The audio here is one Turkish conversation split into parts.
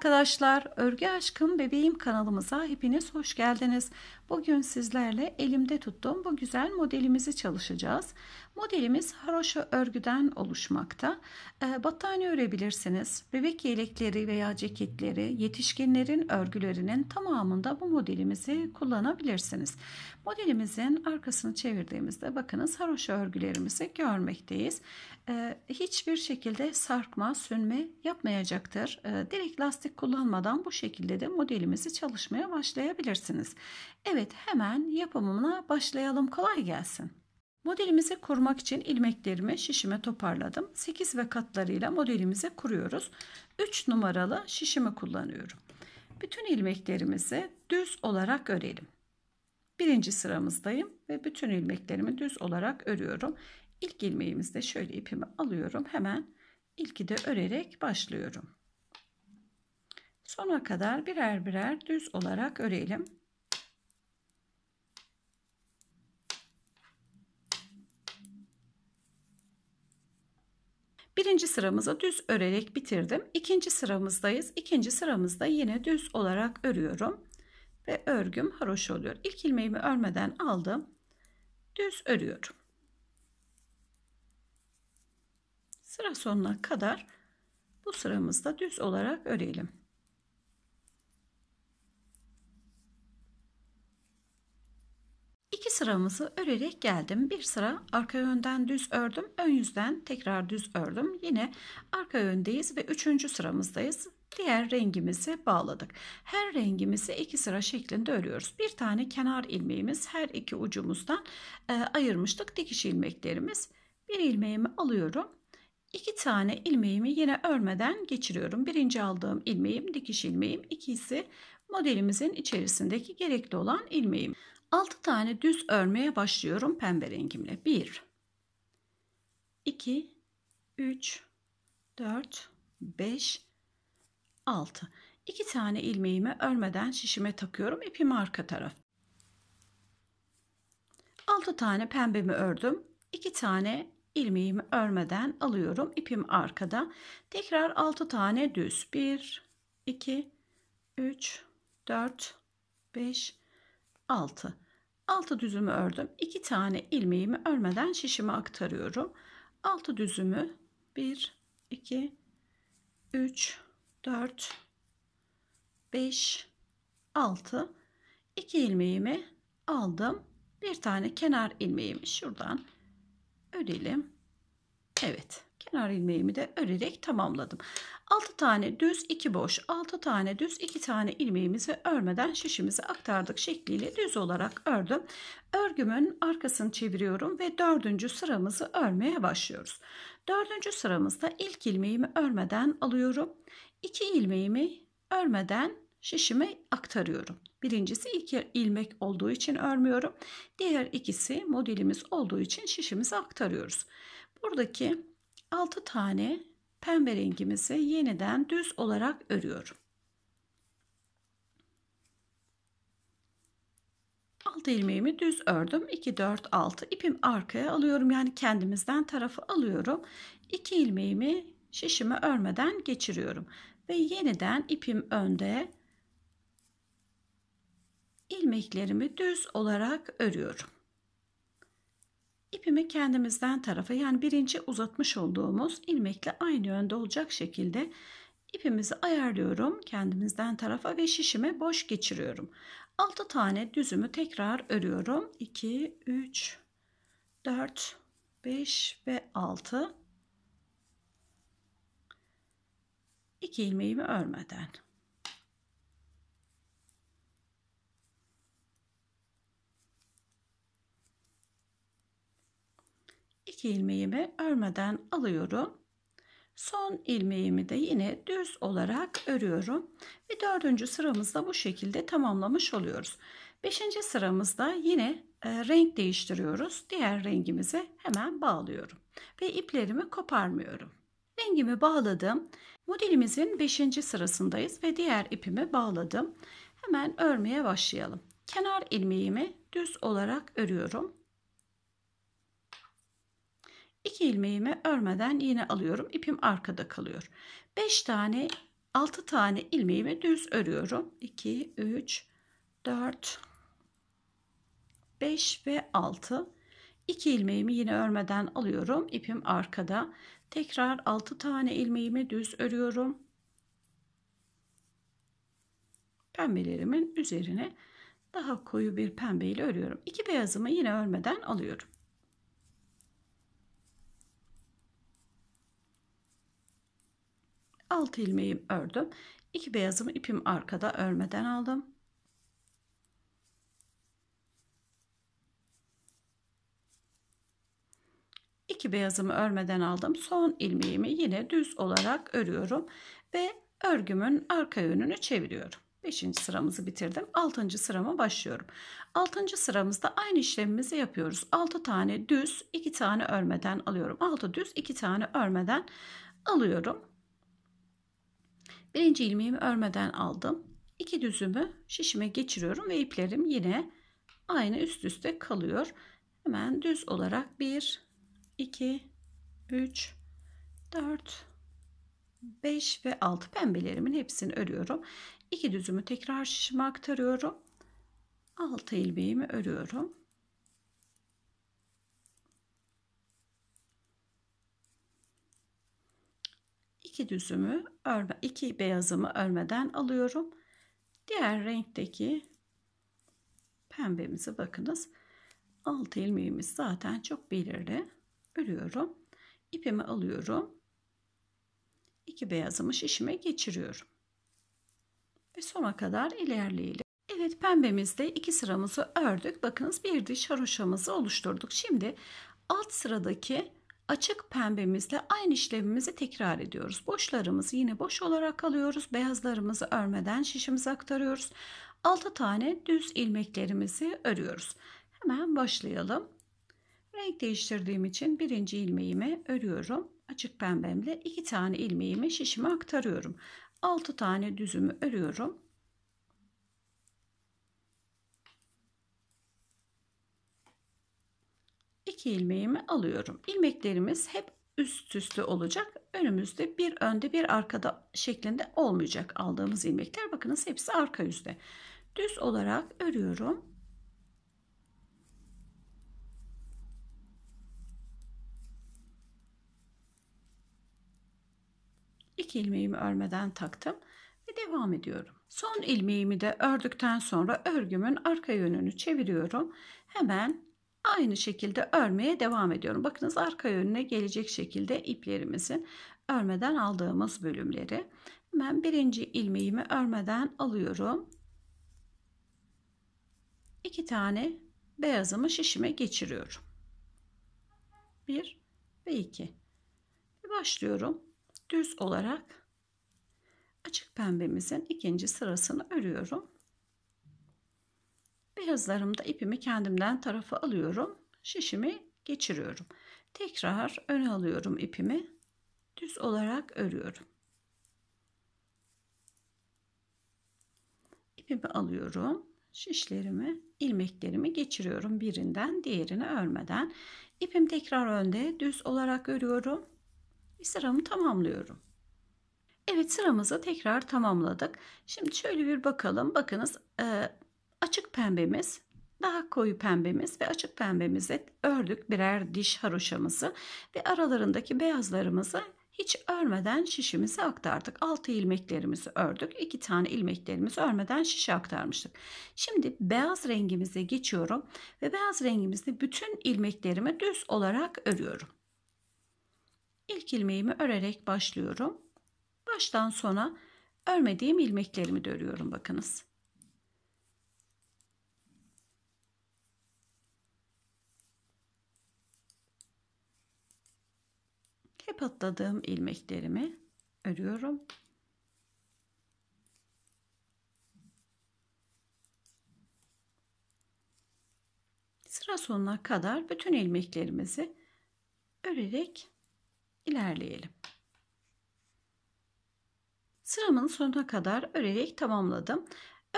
arkadaşlar, Örgü Aşkım Bebeğim kanalımıza hepiniz hoş geldiniz. Bugün sizlerle elimde tuttuğum bu güzel modelimizi çalışacağız. Modelimiz haroşa örgüden oluşmakta. Ee, battaniye örebilirsiniz. Bebek yelekleri veya ceketleri yetişkinlerin örgülerinin tamamında bu modelimizi kullanabilirsiniz. Modelimizin arkasını çevirdiğimizde bakınız haroşa örgülerimizi görmekteyiz. Ee, hiçbir şekilde sarkma, sünme yapmayacaktır. Ee, direkt lastik kullanmadan bu şekilde de modelimizi çalışmaya başlayabilirsiniz. Evet hemen yapımına başlayalım. Kolay gelsin. Modelimizi kurmak için ilmeklerimi şişime toparladım. 8 ve katlarıyla modelimizi kuruyoruz. 3 numaralı şişimi kullanıyorum. Bütün ilmeklerimizi düz olarak örelim. Birinci sıramızdayım ve bütün ilmeklerimi düz olarak örüyorum. İlk ilmeğimizde şöyle ipimi alıyorum. Hemen ilki de örerek başlıyorum. Sona kadar birer birer düz olarak örelim. Birinci sıramızı düz örerek bitirdim. İkinci sıramızdayız. İkinci sıramızda yine düz olarak örüyorum. Ve örgüm haroş oluyor. İlk ilmeğimi örmeden aldım. Düz örüyorum. Sıra sonuna kadar bu sıramızda düz olarak örelim. İki sıramızı örerek geldim. Bir sıra arka yönden düz ördüm. Ön yüzden tekrar düz ördüm. Yine arka yöndeyiz ve üçüncü sıramızdayız. Diğer rengimizi bağladık. Her rengimizi iki sıra şeklinde örüyoruz. Bir tane kenar ilmeğimiz her iki ucumuzdan e, ayırmıştık. Dikiş ilmeklerimiz. Bir ilmeğimi alıyorum. İki tane ilmeğimi yine örmeden geçiriyorum. Birinci aldığım ilmeğim dikiş ilmeğim. İkisi modelimizin içerisindeki gerekli olan ilmeğim. 6 tane düz örmeye başlıyorum pembe rengimle. 1 2 3 4 5 6 2 tane ilmeğimi örmeden şişime takıyorum. ipimi arka taraf. 6 tane pembemi ördüm. 2 tane ilmeğimi örmeden alıyorum. ipim arkada. Tekrar 6 tane düz. 1 2 3 4 5 6. 6 düzümü ördüm. 2 tane ilmeğimi örmeden şişime aktarıyorum. 6 düzümü 1 2 3 4 5 6 2 ilmeğimi aldım. Bir tane kenar ilmeğimi şuradan örelim. Evet. Kenar ilmeğimi de örerek tamamladım. 6 tane düz 2 boş 6 tane düz 2 tane ilmeğimizi örmeden şişimize aktardık şekliyle düz olarak ördüm. Örgümün arkasını çeviriyorum ve dördüncü sıramızı örmeye başlıyoruz. Dördüncü sıramızda ilk ilmeğimi örmeden alıyorum. 2 ilmeğimi örmeden şişime aktarıyorum. Birincisi ilk ilmek olduğu için örmüyorum. Diğer ikisi modelimiz olduğu için şişimize aktarıyoruz. Buradaki 6 tane pembe rengimizi yeniden düz olarak örüyorum. 6 ilmeğimi düz ördüm. 2 4 6 ipim arkaya alıyorum. Yani kendimizden tarafı alıyorum. 2 ilmeğimi şişime örmeden geçiriyorum ve yeniden ipim önde ilmeklerimi düz olarak örüyorum. İpimi kendimizden tarafa yani birinci uzatmış olduğumuz ilmekle aynı yönde olacak şekilde ipimizi ayarlıyorum. Kendimizden tarafa ve şişime boş geçiriyorum. 6 tane düzümü tekrar örüyorum. 2, 3, 4, 5 ve 6. 2 ilmeğimi örmeden. ilk ilmeğimi örmeden alıyorum. Son ilmeğimi de yine düz olarak örüyorum. Ve dördüncü sıramızda bu şekilde tamamlamış oluyoruz. Beşinci sıramızda yine e, renk değiştiriyoruz. Diğer rengimizi hemen bağlıyorum. Ve iplerimi koparmıyorum. Rengimi bağladım. Modelimizin beşinci sırasındayız ve diğer ipimi bağladım. Hemen örmeye başlayalım. Kenar ilmeğimi düz olarak örüyorum. 2 ilmeğimi örmeden yine alıyorum. İpim arkada kalıyor. 5 tane 6 tane ilmeğimi düz örüyorum. 2 3 4 5 ve 6 2 ilmeğimi yine örmeden alıyorum. İpim arkada. Tekrar 6 tane ilmeğimi düz örüyorum. Pembelerimin üzerine daha koyu bir pembe ile örüyorum. 2 beyazımı yine örmeden alıyorum. 6 ilmeğim ördüm. 2 beyazımı ipim arkada örmeden aldım. İki beyazımı örmeden aldım. Son ilmeğimi yine düz olarak örüyorum ve örgümün arka yönünü çeviriyorum. 5. sıramızı bitirdim. 6. sırama başlıyorum. 6. sıramızda aynı işlemimizi yapıyoruz. 6 tane düz, 2 tane örmeden alıyorum. 6 düz, 2 tane örmeden alıyorum. Birinci ilmeğimi örmeden aldım. İki düzümü şişime geçiriyorum ve iplerim yine aynı üst üste kalıyor. Hemen düz olarak 1, 2, 3, 4, 5 ve 6 pembelerimin hepsini örüyorum. İki düzümü tekrar şişime aktarıyorum. 6 ilmeğimi örüyorum. iki düzümü örme, iki beyazımı örmeden alıyorum. Diğer renkteki pembemizi bakınız. Altı ilmeğimiz zaten çok belirli. Örüyorum. İpimi alıyorum. İki beyazımı şişime geçiriyorum. Ve sona kadar ilerleyelim. Evet pembemizde iki sıramızı ördük. Bakınız bir diş haroşamızı oluşturduk. Şimdi alt sıradaki açık pembemizle aynı işlemimizi tekrar ediyoruz. Boşlarımızı yine boş olarak alıyoruz. Beyazlarımızı örmeden şişimize aktarıyoruz. 6 tane düz ilmeklerimizi örüyoruz. Hemen başlayalım. Renk değiştirdiğim için birinci ilmeğimi örüyorum. Açık pembemle 2 tane ilmeğimi şişime aktarıyorum. 6 tane düzümü örüyorum. iki ilmeğimi alıyorum. İlmeklerimiz hep üst üste olacak. Önümüzde bir önde bir arkada şeklinde olmayacak aldığımız ilmekler. Bakınız hepsi arka yüzde. Düz olarak örüyorum. İki ilmeğimi örmeden taktım ve devam ediyorum. Son ilmeğimi de ördükten sonra örgümün arka yönünü çeviriyorum. Hemen Aynı şekilde örmeye devam ediyorum. Bakınız arka yönüne gelecek şekilde iplerimizin örmeden aldığımız bölümleri. Hemen birinci ilmeğimi örmeden alıyorum. İki tane beyazımı şişime geçiriyorum. Bir ve iki. Başlıyorum. Düz olarak açık pembemizin ikinci sırasını örüyorum beyazlarımda ipimi kendimden tarafa alıyorum. Şişimi geçiriyorum. Tekrar öne alıyorum ipimi. Düz olarak örüyorum. İpimi alıyorum. Şişlerimi, ilmeklerimi geçiriyorum birinden diğerine örmeden. İpim tekrar önde düz olarak örüyorum. Bir sıramı tamamlıyorum. Evet sıramızı tekrar tamamladık. Şimdi şöyle bir bakalım. Bakınız açık pembemiz daha koyu pembemiz ve açık pembemizi ördük birer diş haroşamızı ve aralarındaki beyazlarımızı hiç örmeden şişimizi aktardık. 6 ilmeklerimizi ördük. 2 tane ilmeklerimizi örmeden şişe aktarmıştık. Şimdi beyaz rengimize geçiyorum ve beyaz rengimizde bütün ilmeklerimi düz olarak örüyorum. İlk ilmeğimi örerek başlıyorum. Baştan sona örmediğim ilmeklerimi de örüyorum bakınız. hep atladığım ilmeklerimi örüyorum. Sıra sonuna kadar bütün ilmeklerimizi örerek ilerleyelim. Sıramın sonuna kadar örerek tamamladım.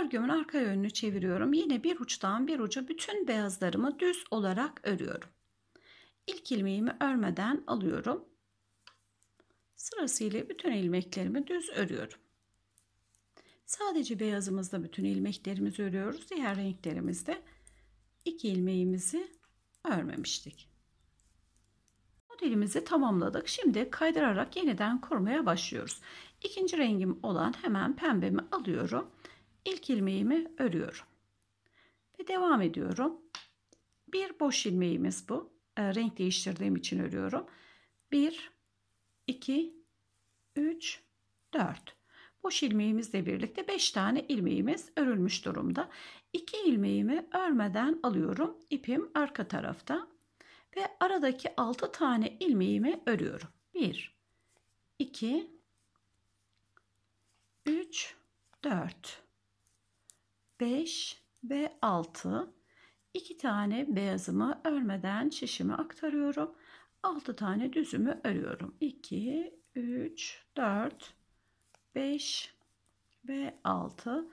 Örgümün arka yönünü çeviriyorum. Yine bir uçtan bir uca bütün beyazlarımı düz olarak örüyorum. İlk ilmeğimi örmeden alıyorum. Sırasıyla bütün ilmeklerimi düz örüyorum. Sadece beyazımızda bütün ilmeklerimizi örüyoruz. Diğer renklerimizde iki ilmeğimizi örmemiştik. Modelimizi tamamladık. Şimdi kaydırarak yeniden kurmaya başlıyoruz. İkinci rengim olan hemen pembemi alıyorum. İlk ilmeğimi örüyorum. Ve devam ediyorum. Bir boş ilmeğimiz bu. E, renk değiştirdiğim için örüyorum. Bir 2, 3, 4. Boş ilmeğimizle birlikte 5 tane ilmeğimiz örülmüş durumda. 2 ilmeğimi örmeden alıyorum. İpim arka tarafta ve aradaki 6 tane ilmeğimi örüyorum. 1 2 3 4 5 ve 6 2 tane beyazımı örmeden şişimi aktarıyorum. 6 tane düzümü örüyorum. 2, 3, 4, 5 ve 6.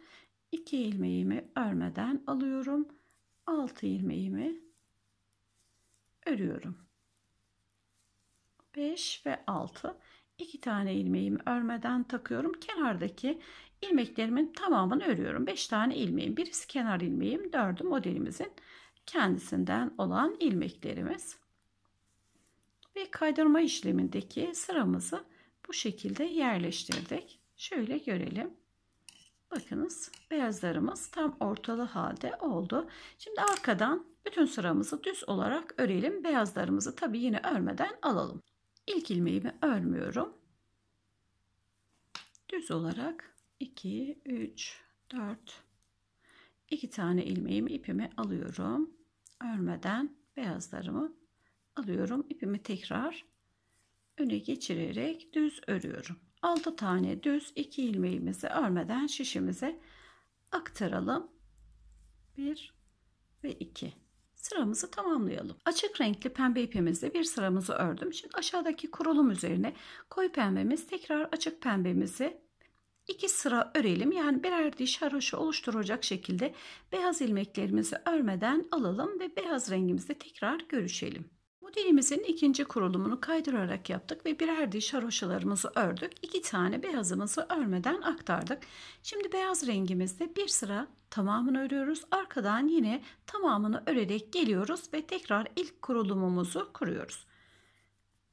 2 ilmeğimi örmeden alıyorum. 6 ilmeğimi örüyorum. 5 ve 6 2 tane ilmeğimi örmeden takıyorum. Kenardaki ilmeklerimin tamamını örüyorum. 5 tane ilmeğim. Birisi kenar ilmeğim. Dördü modelimizin kendisinden olan ilmeklerimiz ve kaydırma işlemindeki sıramızı bu şekilde yerleştirdik. Şöyle görelim. Bakınız beyazlarımız tam ortalı halde oldu. Şimdi arkadan bütün sıramızı düz olarak örelim. Beyazlarımızı tabi yine örmeden alalım. İlk ilmeğimi örmüyorum. Düz olarak 2, 3, 4, 2 tane ilmeğimi ipimi alıyorum. Örmeden beyazlarımı alıyorum. ipimi tekrar öne geçirerek düz örüyorum. 6 tane düz 2 ilmeğimizi örmeden şişimize aktaralım. 1 ve 2 sıramızı tamamlayalım. Açık renkli pembe ipimizle bir sıramızı ördüm. Şimdi aşağıdaki kurulum üzerine koyu pembemiz tekrar açık pembemizi iki sıra örelim. Yani birer diş haroşa oluşturacak şekilde beyaz ilmeklerimizi örmeden alalım ve beyaz rengimizde tekrar görüşelim. Modelimizin ikinci kurulumunu kaydırarak yaptık ve birer diş haroşalarımızı ördük. İki tane beyazımızı örmeden aktardık. Şimdi beyaz rengimizde bir sıra tamamını örüyoruz. Arkadan yine tamamını örerek geliyoruz ve tekrar ilk kurulumumuzu kuruyoruz.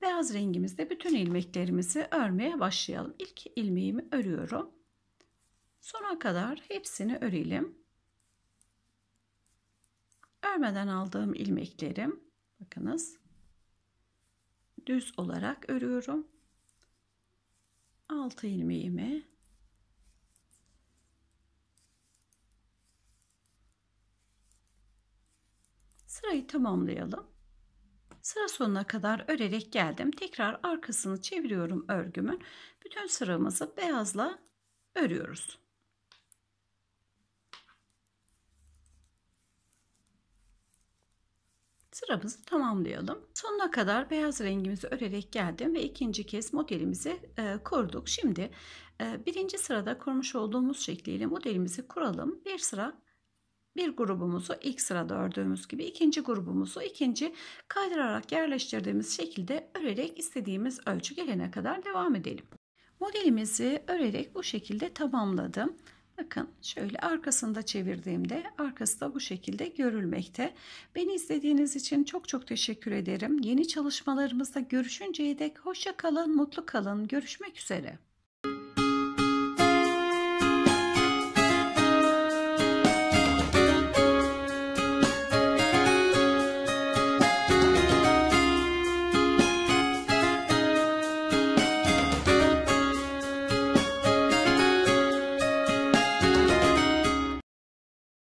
Beyaz rengimizde bütün ilmeklerimizi örmeye başlayalım. İlk ilmeğimi örüyorum. Sona kadar hepsini örelim. Örmeden aldığım ilmeklerim bakınız düz olarak örüyorum. 6 ilmeğimi sırayı tamamlayalım. Sıra sonuna kadar örerek geldim. Tekrar arkasını çeviriyorum örgümün. Bütün sıramızı beyazla örüyoruz. sıramızı tamamlayalım. Sonuna kadar beyaz rengimizi örerek geldim ve ikinci kez modelimizi e, kurduk. Şimdi e, birinci sırada kurmuş olduğumuz şekliyle modelimizi kuralım. Bir sıra bir grubumuzu ilk sırada ördüğümüz gibi ikinci grubumuzu ikinci kaydırarak yerleştirdiğimiz şekilde örerek istediğimiz ölçü gelene kadar devam edelim. Modelimizi örerek bu şekilde tamamladım. Bakın şöyle arkasında çevirdiğimde arkası da bu şekilde görülmekte. Beni izlediğiniz için çok çok teşekkür ederim. Yeni çalışmalarımızda görüşünceye dek hoşça kalın, mutlu kalın. Görüşmek üzere.